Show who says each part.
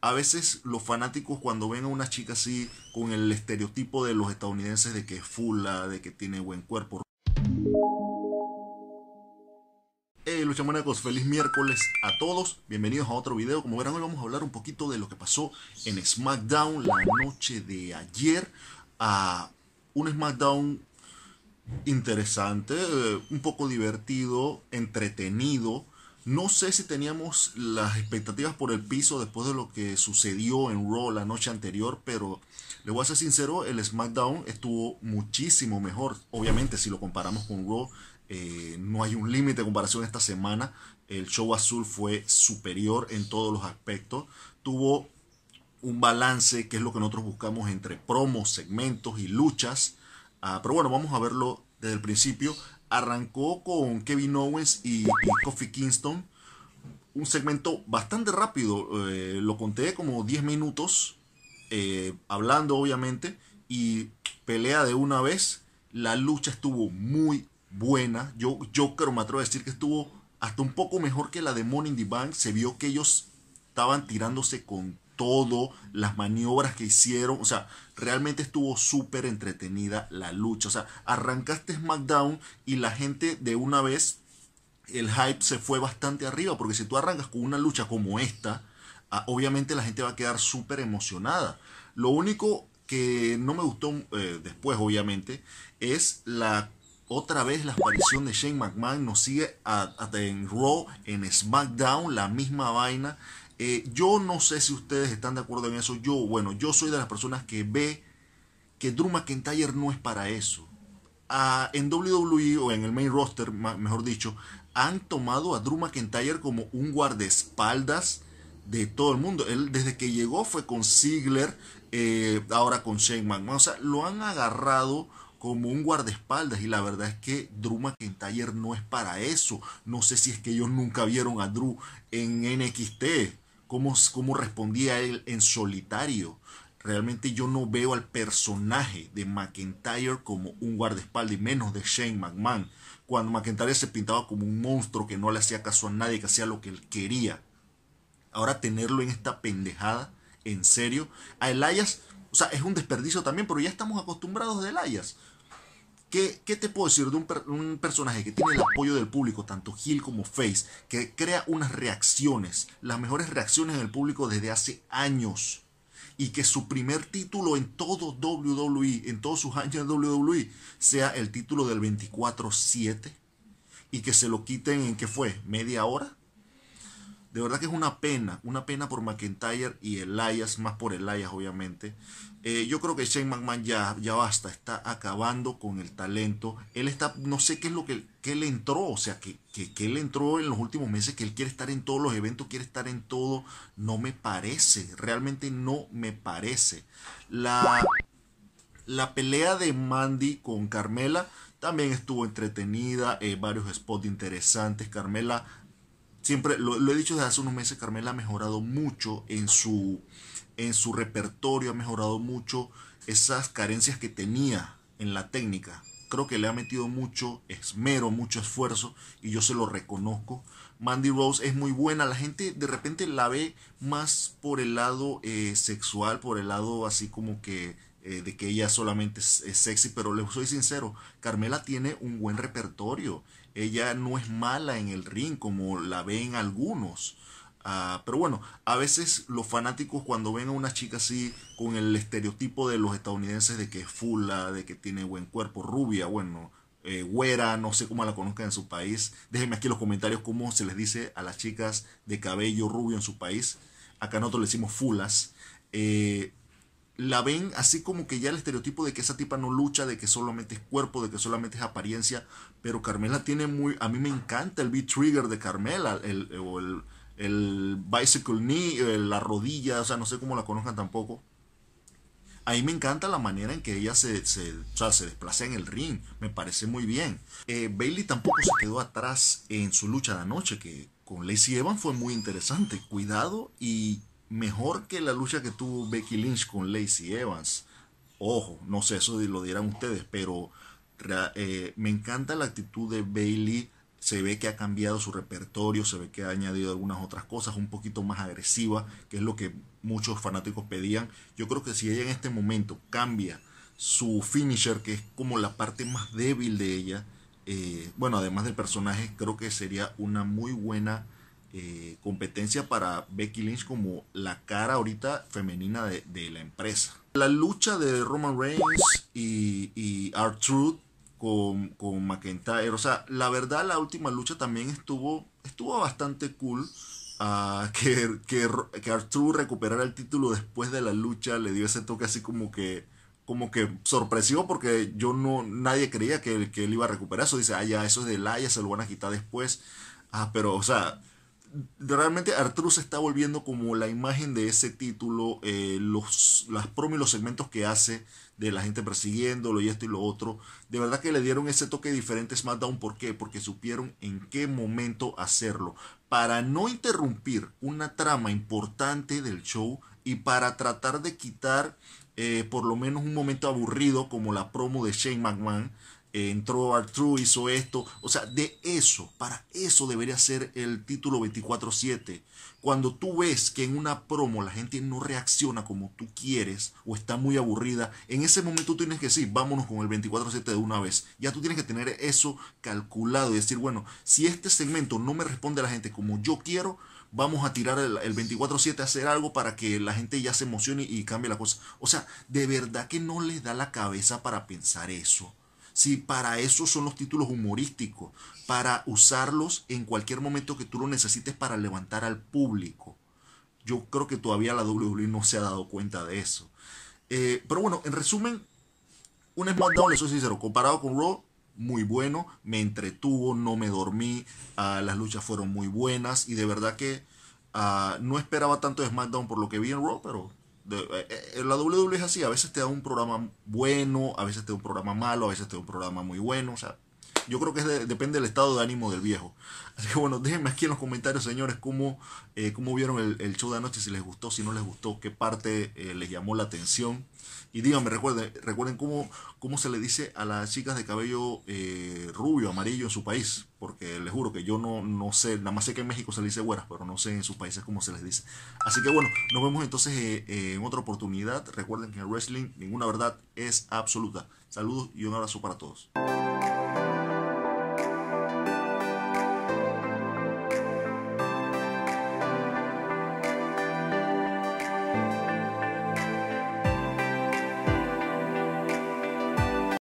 Speaker 1: a veces los fanáticos cuando ven a una chica así con el estereotipo de los estadounidenses de que es fula, de que tiene buen cuerpo. Hey Lucha feliz miércoles a todos, bienvenidos a otro video, como verán hoy vamos a hablar un poquito de lo que pasó en SmackDown la noche de ayer, a ah, un SmackDown interesante, eh, un poco divertido, entretenido, no sé si teníamos las expectativas por el piso después de lo que sucedió en Raw la noche anterior, pero le voy a ser sincero, el SmackDown estuvo muchísimo mejor. Obviamente, si lo comparamos con Raw, eh, no hay un límite de comparación esta semana. El show azul fue superior en todos los aspectos. Tuvo un balance, que es lo que nosotros buscamos entre promos, segmentos y luchas. Ah, pero bueno, vamos a verlo desde el principio arrancó con Kevin Owens y, Kofi Kingston. Un segmento bastante rápido, eh, lo conté como 10 minutos, eh, hablando obviamente, y pelea de una vez. La lucha estuvo muy buena. Yo, yo creo, me atrevo a decir que estuvo hasta un poco mejor que la de Money in the Bank. Se vio que ellos estaban tirándose con todo, las maniobras que hicieron, o sea, realmente estuvo súper entretenida la lucha, o sea, arrancaste SmackDown y la gente de una vez, el hype se fue bastante arriba, porque si tú arrancas con una lucha como esta, ah, obviamente la gente va a quedar súper emocionada. Lo único que no me gustó eh, después, obviamente, es la otra vez la aparición de Shane McMahon nos sigue a, en Raw, en SmackDown, la misma vaina. Eh, yo no sé si ustedes están de acuerdo en eso. Yo, bueno, yo soy de las personas que ve que Drew McIntyre no es para eso. en WWE o en el main roster, mejor dicho, han tomado a Drew McIntyre como un guardaespaldas de todo el mundo. Él desde que llegó fue con Ziggler, eh, ahora con Shane McMahon. O sea, lo han agarrado como un guardaespaldas y la verdad es que Drew McIntyre no es para eso. No sé si es que ellos nunca vieron a Drew en NXT cómo, respondía él en solitario. Realmente yo no veo al personaje de McIntyre como un guardaespaldas y menos de Shane McMahon. Cuando McIntyre se pintaba como un monstruo que no le hacía caso a nadie, que hacía lo que él quería. Ahora tenerlo en esta pendejada, en serio. A Elias, o sea, es un desperdicio también, pero ya estamos acostumbrados de Elias. ¿Qué, te puedo decir de un, personaje que tiene el apoyo del público, tanto Gil como Face, que crea unas reacciones, las mejores reacciones del público desde hace años? Y que su primer título en todo WWE, en todos sus años de WWE, sea el título del 24-7 y que se lo quiten en qué fue, media hora. De verdad que es una pena, una pena por McIntyre y Elias, más por Elias obviamente. Eh, yo creo que Shane McMahon ya, ya basta, está acabando con el talento. Él está, no sé qué es lo que, que le entró, o sea, que, que, él entró en los últimos meses, que él quiere estar en todos los eventos, quiere estar en todo. No me parece, realmente no me parece. La, la pelea de Mandy con Carmela también estuvo entretenida, eh, varios spots interesantes. Carmela siempre lo, he dicho desde hace unos meses, Carmela ha mejorado mucho en su, en su repertorio, ha mejorado mucho esas carencias que tenía en la técnica. Creo que le ha metido mucho esmero, mucho esfuerzo y yo se lo reconozco. Mandy Rose es muy buena, la gente de repente la ve más por el lado eh, sexual, por el lado así como que eh, de que ella solamente es, es sexy, pero les soy sincero, Carmela tiene un buen repertorio ella no es mala en el ring como la ven algunos. Ah, pero bueno, a veces los fanáticos cuando ven a una chica así con el estereotipo de los estadounidenses de que es fula, de que tiene buen cuerpo, rubia, bueno, eh, güera, no sé cómo la conozcan en su país. Déjenme aquí en los comentarios cómo se les dice a las chicas de cabello rubio en su país. Acá nosotros le decimos fulas. Eh, la ven así como que ya el estereotipo de que esa tipa no lucha, de que solamente es cuerpo, de que solamente es apariencia, pero Carmela tiene muy, a mí me encanta el beat trigger de Carmela, el, el, bicycle knee, eh, la rodilla, o sea, no sé cómo la conozcan tampoco. A mí me encanta la manera en que ella se, se, desplaza en el ring, me parece muy bien. Eh, Bailey tampoco se quedó atrás en su lucha de anoche, que con Lacey Evans fue muy interesante. Cuidado y mejor que la lucha que tuvo Becky Lynch con Lacey Evans. Ojo, no sé, eso lo dirán ustedes, pero eh, me encanta la actitud de Bailey. Se ve que ha cambiado su repertorio, se ve que ha añadido algunas otras cosas, un poquito más agresiva, que es lo que muchos fanáticos pedían. Yo creo que si ella en este momento cambia su finisher, que es como la parte más débil de ella, eh, bueno, además del personaje, creo que sería una muy buena eh, competencia para Becky Lynch como la cara ahorita femenina de, la empresa. La lucha de Roman Reigns y, y con, con, McIntyre, o sea, la verdad la última lucha también estuvo, estuvo bastante cool. Ah, que, que, recuperara el título después de la lucha le dio ese toque así como que como que sorpresivo porque yo no nadie creía que, él iba a recuperar eso dice ah ya eso es de Laia se lo van a quitar después ah pero o sea realmente Arturo se está volviendo como la imagen de ese título, eh, los, las promos y los segmentos que hace de la gente persiguiéndolo y esto y lo otro. De verdad que le dieron ese toque diferente a SmackDown. ¿Por qué? Porque supieron en qué momento hacerlo. Para no interrumpir una trama importante del show y para tratar de quitar eh, por lo menos un momento aburrido como la promo de Shane McMahon entró Artru, hizo esto. O sea, de eso, para eso debería ser el título 24-7. Cuando tú ves que en una promo la gente no reacciona como tú quieres o está muy aburrida, en ese momento tú tienes que decir, vámonos con el 24-7 de una vez. Ya tú tienes que tener eso calculado y decir, bueno, si este segmento no me responde a la gente como yo quiero, vamos a tirar el, el 24-7 a hacer algo para que la gente ya se emocione y cambie la cosa. O sea, de verdad que no les da la cabeza para pensar eso. Si para eso son los títulos humorísticos, para usarlos en cualquier momento que tú lo necesites para levantar al público. Yo creo que todavía la WWE no se ha dado cuenta de eso. Eh, pero bueno, en resumen, un SmackDown, les soy sincero, comparado con Raw, muy bueno, me entretuvo, no me dormí, ah, las luchas fueron muy buenas y de verdad que ah, no esperaba tanto de SmackDown por lo que vi en Raw, pero eh, eh, la WWE es así, a veces te da un programa bueno, a veces te da un programa malo, a veces te da un programa muy bueno, o sea, yo creo que depende del estado de ánimo del viejo. Así que bueno, déjenme aquí en los comentarios, señores, cómo, eh, cómo vieron el, show de anoche, si les gustó, si no les gustó, qué parte eh, les llamó la atención. Y díganme, recuerden, recuerden cómo, cómo se le dice a las chicas de cabello eh, rubio, amarillo en su país. Porque les juro que yo no, no sé, nada más sé que en México se le dice güeras, pero no sé en sus países cómo se les dice. Así que bueno, nos vemos entonces en otra oportunidad. Recuerden que en el wrestling ninguna verdad es absoluta. Saludos y un abrazo para todos.